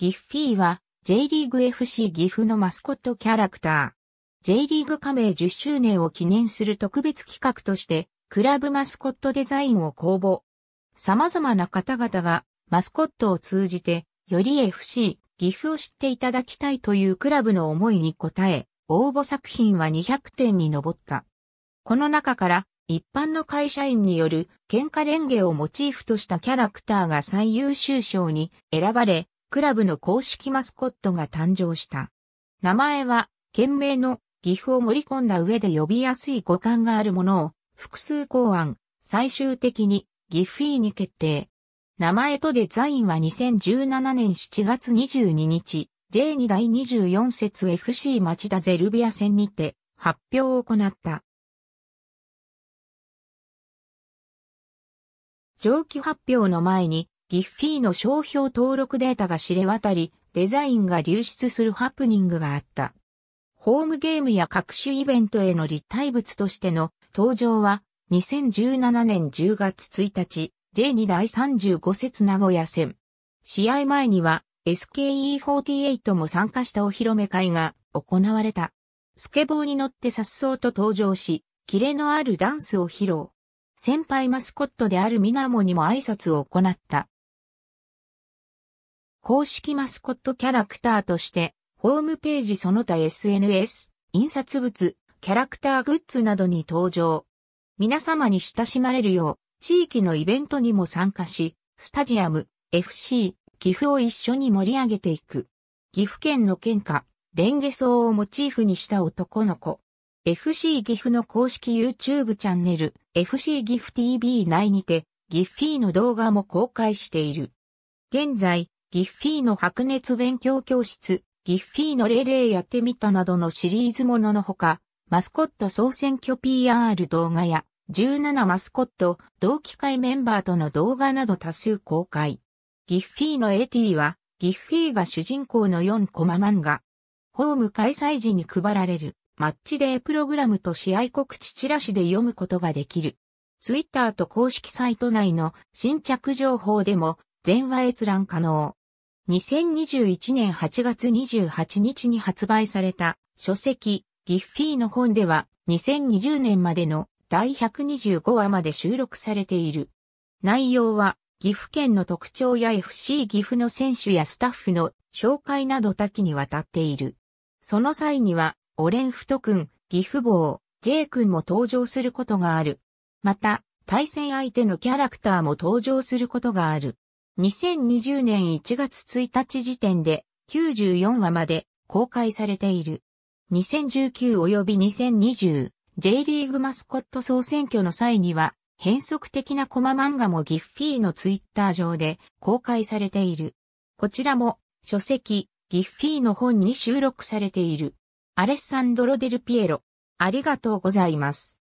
ギフフィーは J リーグ FC 岐阜のマスコットキャラクター。J リーグ加盟10周年を記念する特別企画として、クラブマスコットデザインを公募。様々な方々がマスコットを通じて、より FC 岐阜を知っていただきたいというクラブの思いに応え、応募作品は200点に上った。この中から一般の会社員による喧嘩レンゲをモチーフとしたキャラクターが最優秀賞に選ばれ、クラブの公式マスコットが誕生した。名前は、県名の岐阜を盛り込んだ上で呼びやすい語感があるものを複数考案、最終的に岐阜ーに決定。名前とデザインは2017年7月22日、J2 第24節 FC 町田ゼルビア戦にて発表を行った。上記発表の前にギッフィーの商標登録データが知れ渡り、デザインが流出するハプニングがあった。ホームゲームや各種イベントへの立体物としての登場は、2017年10月1日、J2 第35節名古屋戦。試合前には、SKE48 も参加したお披露目会が行われた。スケボーに乗って颯爽と登場し、キレのあるダンスを披露。先輩マスコットであるミナモにも挨拶を行った。公式マスコットキャラクターとして、ホームページその他 SNS、印刷物、キャラクターグッズなどに登場。皆様に親しまれるよう、地域のイベントにも参加し、スタジアム、FC、岐阜を一緒に盛り上げていく。岐阜県の県下、レンゲソウをモチーフにした男の子。FC 岐阜の公式 YouTube チャンネル、FC 岐阜 TV 内にて、ギッフィーの動画も公開している。現在、ギッフィーの白熱勉強教室、ギッフィーの霊霊やってみたなどのシリーズもののほか、マスコット総選挙 PR 動画や、17マスコット、同期会メンバーとの動画など多数公開。ギッフィーのエティは、ギッフィーが主人公の4コマ漫画。ホーム開催時に配られる、マッチデープログラムと試合告知チラシで読むことができる。ツイッターと公式サイト内の新着情報でも全話閲覧可能。2021年8月28日に発売された書籍ギッフィーの本では2020年までの第125話まで収録されている。内容は岐阜県の特徴や FC 岐阜の選手やスタッフの紹介など多岐にわたっている。その際には、オレンフト君、ギフ坊、J 君も登場することがある。また、対戦相手のキャラクターも登場することがある。2020年1月1日時点で94話まで公開されている。2019及び 2020J リーグマスコット総選挙の際には変則的なコマ漫画もギッフィーのツイッター上で公開されている。こちらも書籍ギッフィーの本に収録されている。アレッサンドロ・デル・ピエロ。ありがとうございます。